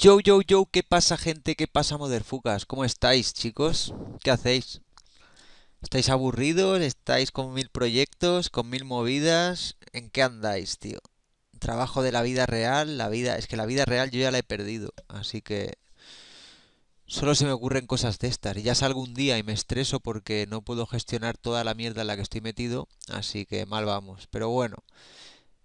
Yo, yo, yo, ¿qué pasa gente? ¿Qué pasa Moderfucas? ¿Cómo estáis chicos? ¿Qué hacéis? ¿Estáis aburridos? ¿Estáis con mil proyectos? ¿Con mil movidas? ¿En qué andáis, tío? Trabajo de la vida real, la vida... Es que la vida real yo ya la he perdido, así que... Solo se me ocurren cosas de estas y ya salgo un día y me estreso porque no puedo gestionar toda la mierda en la que estoy metido, así que mal vamos. Pero bueno,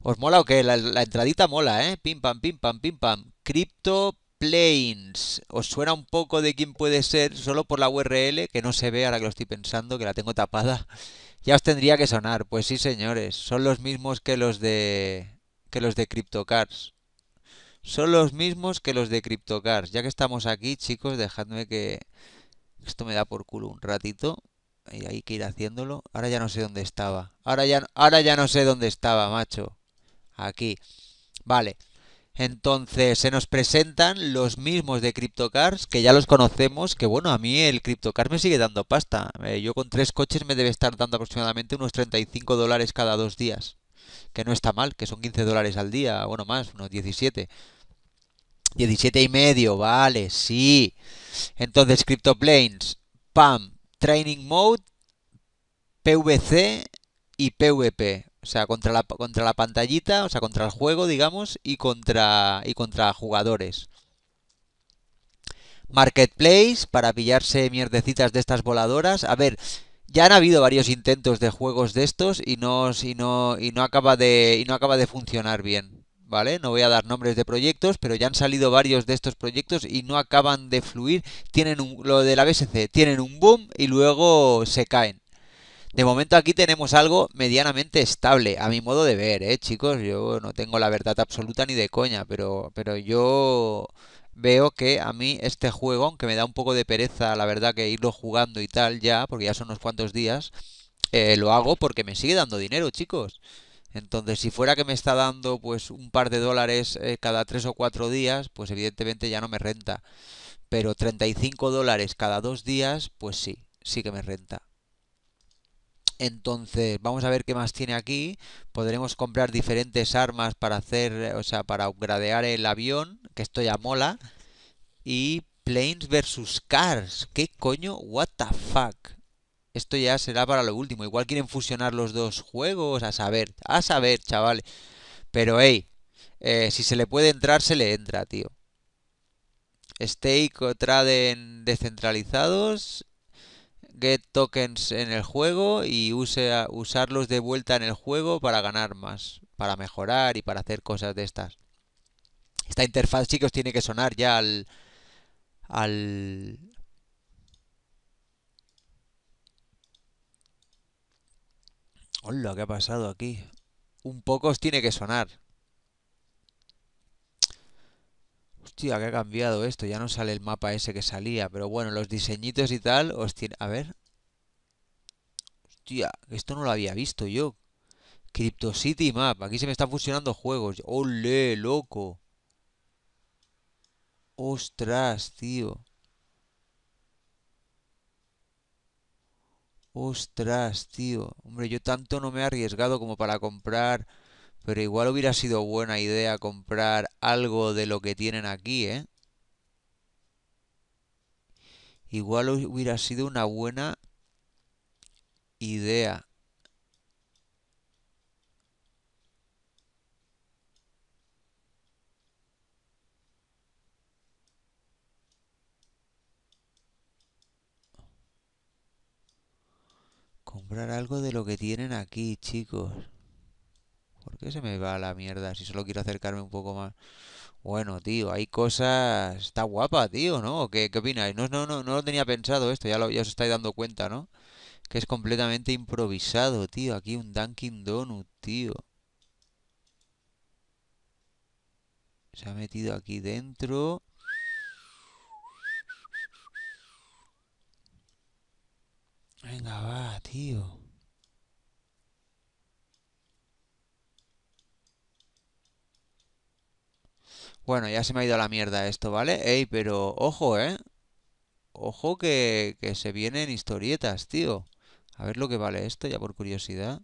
¿os mola o qué? La, la entradita mola, ¿eh? Pim pam, pim pam, pim pam. Cripto, Planes, ¿Os suena un poco de quién puede ser? Solo por la URL, que no se ve ahora que lo estoy pensando, que la tengo tapada. Ya os tendría que sonar. Pues sí, señores. Son los mismos que los de. que los de CryptoCars. Son los mismos que los de CryptoCars. Ya que estamos aquí, chicos, dejadme que. Esto me da por culo un ratito. Y Hay que ir haciéndolo. Ahora ya no sé dónde estaba. Ahora ya, ahora ya no sé dónde estaba, macho. Aquí. Vale. Entonces se nos presentan los mismos de CryptoCars, que ya los conocemos, que bueno, a mí el CryptoCars me sigue dando pasta. Eh, yo con tres coches me debe estar dando aproximadamente unos 35 dólares cada dos días. Que no está mal, que son 15 dólares al día, bueno más, unos 17. 17 y medio, vale, sí. Entonces CryptoPlanes, PAM, Training Mode, PVC y PVP. O sea, contra la, contra la pantallita, o sea, contra el juego, digamos, y contra, y contra jugadores. Marketplace, para pillarse mierdecitas de estas voladoras. A ver, ya han habido varios intentos de juegos de estos y no, y no, y no, acaba, de, y no acaba de funcionar bien. ¿Vale? No voy a dar nombres de proyectos, pero ya han salido varios de estos proyectos y no acaban de fluir. Tienen un, lo de la BSC, tienen un boom y luego se caen. De momento aquí tenemos algo medianamente estable, a mi modo de ver, ¿eh, chicos? Yo no tengo la verdad absoluta ni de coña, pero, pero yo veo que a mí este juego, aunque me da un poco de pereza, la verdad, que irlo jugando y tal ya, porque ya son unos cuantos días, eh, lo hago porque me sigue dando dinero, chicos. Entonces, si fuera que me está dando pues un par de dólares eh, cada tres o cuatro días, pues evidentemente ya no me renta. Pero 35 dólares cada dos días, pues sí, sí que me renta. Entonces, vamos a ver qué más tiene aquí. Podremos comprar diferentes armas para hacer, o sea, para upgradear el avión, que esto ya mola. Y Planes versus Cars. ¿Qué coño? What the fuck. Esto ya será para lo último. Igual quieren fusionar los dos juegos, a saber, a saber, chavales. Pero hey, eh, si se le puede entrar, se le entra, tío. Stake o traden descentralizados get tokens en el juego y use, usarlos de vuelta en el juego para ganar más, para mejorar y para hacer cosas de estas. Esta interfaz chicos, tiene que sonar ya al... al Hola, ¿qué ha pasado aquí? Un poco os tiene que sonar. hostia, que ha cambiado esto, ya no sale el mapa ese que salía, pero bueno, los diseñitos y tal, hostia, a ver. Hostia, esto no lo había visto yo. Crypto City Map, aquí se me están fusionando juegos. ¡Ole, loco! ¡Ostras, tío! ¡Ostras, tío! Hombre, yo tanto no me he arriesgado como para comprar pero igual hubiera sido buena idea comprar algo de lo que tienen aquí, ¿eh? Igual hubiera sido una buena idea. Comprar algo de lo que tienen aquí, chicos que se me va a la mierda si solo quiero acercarme un poco más. Bueno, tío, hay cosas... Está guapa, tío, ¿no? ¿Qué, opináis? No, no, no, no lo tenía pensado esto, ya, ya os estáis dando cuenta, ¿no? Que es completamente improvisado, tío. Aquí un Dunkin' Donut, tío. Se ha metido aquí dentro. Venga, va, tío. Bueno, ya se me ha ido a la mierda esto, ¿vale? Ey, pero ojo, ¿eh? Ojo que, que se vienen historietas, tío. A ver lo que vale esto, ya por curiosidad.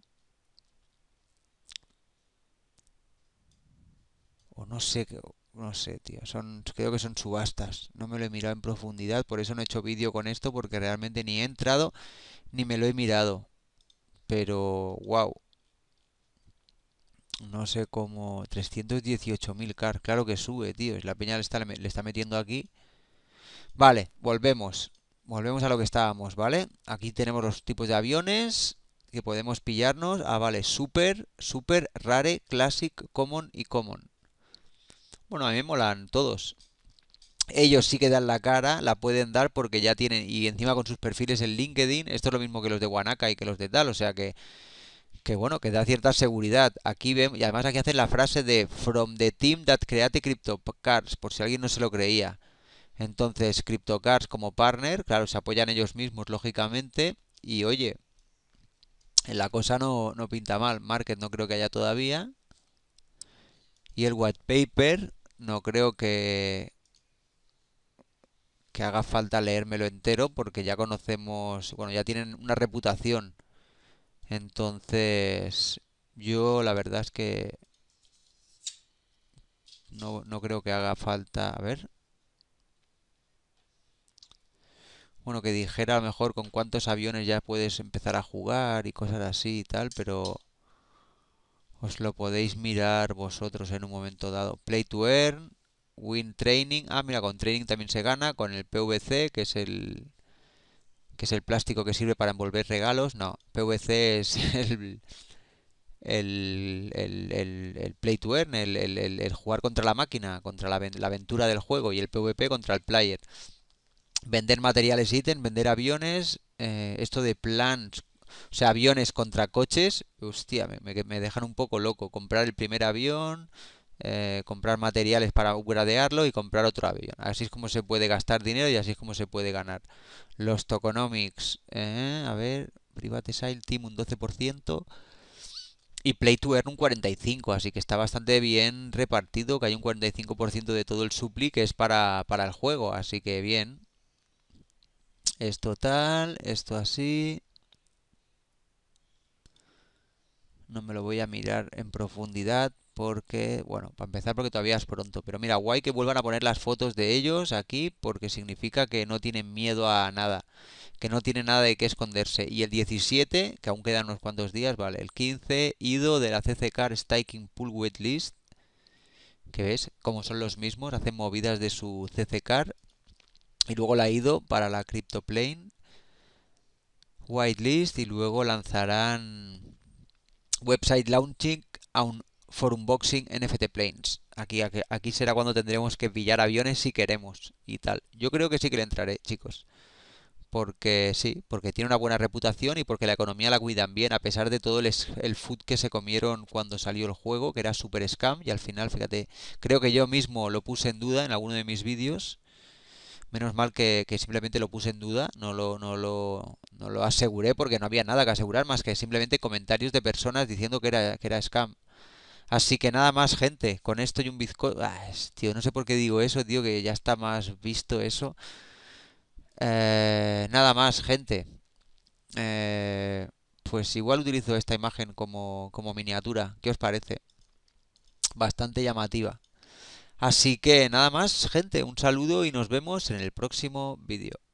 O no sé, no sé, tío. Son, creo que son subastas. No me lo he mirado en profundidad, por eso no he hecho vídeo con esto, porque realmente ni he entrado ni me lo he mirado. Pero, wow no sé cómo, 318.000 car claro que sube, tío, la peña le está, le está metiendo aquí. Vale, volvemos, volvemos a lo que estábamos, ¿vale? Aquí tenemos los tipos de aviones que podemos pillarnos. Ah, vale, super, super, rare, classic, common y common. Bueno, a mí me molan todos. Ellos sí que dan la cara, la pueden dar porque ya tienen, y encima con sus perfiles en LinkedIn, esto es lo mismo que los de Wanaka y que los de tal, o sea que que bueno, que da cierta seguridad. Aquí vemos, y además aquí hacen la frase de From the team that created CryptoCars, por si alguien no se lo creía. Entonces, CryptoCars como partner, claro, se apoyan ellos mismos, lógicamente, y oye, la cosa no, no pinta mal. Market no creo que haya todavía. Y el white paper, no creo que, que haga falta leérmelo entero, porque ya conocemos, bueno, ya tienen una reputación entonces, yo la verdad es que no, creo que haga falta... A ver. Bueno, que dijera a lo mejor con cuántos aviones ya puedes empezar a jugar y cosas así y tal, pero os lo podéis mirar vosotros en un momento dado. Play to earn, win training. Ah, mira, con training también se gana, con el PVC, que es el que es el plástico que sirve para envolver regalos. No, PVC es el, el, el, el, play to earn, el, jugar contra la máquina, contra la, la, aventura del juego y el PvP contra el player. Vender materiales ítem, vender aviones, eh, esto de planes, o sea, aviones contra coches, hostia, me dejan un poco loco. Comprar el primer avión, eh, comprar materiales para gradearlo y comprar otro avión. Así es como se puede gastar dinero y así es como se puede ganar. Los toconomics, eh, a ver, Private Sale Team un 12% y Play to Earn un 45%, así que está bastante bien repartido, que hay un 45% de todo el supli que es para, para el juego, así que bien. Esto tal, esto así, no me lo voy a mirar en profundidad porque, bueno, para empezar porque todavía es pronto, pero mira, guay que vuelvan a poner las fotos de ellos aquí porque significa que no tienen miedo a nada, que no tienen nada de qué esconderse. Y el 17, que aún quedan unos cuantos días, vale, el 15, ido de la CCK Staking Pool Waitlist, que ves, como son los mismos, hacen movidas de su CCK y luego la ido para la CryptoPlane whitelist y luego lanzarán website launching a un for unboxing NFT planes. Aquí, aquí, será cuando tendremos que pillar aviones si queremos y tal. Yo creo que sí que le entraré, chicos. Porque sí, porque tiene una buena reputación y porque la economía la cuidan bien, a pesar de todo el, food que se comieron cuando salió el juego, que era super scam. Y al final, fíjate, creo que yo mismo lo puse en duda en alguno de mis vídeos. Menos mal que, simplemente lo puse en duda, no lo, no, lo, no lo aseguré porque no había nada que asegurar más que simplemente comentarios de personas diciendo que era, que era scam. Así que nada más, gente. Con esto y un bizco... Ah, tío, no sé por qué digo eso, tío, que ya está más visto eso. Eh, nada más, gente. Eh, pues igual utilizo esta imagen como, como miniatura. ¿Qué os parece? Bastante llamativa. Así que nada más, gente. Un saludo y nos vemos en el próximo vídeo.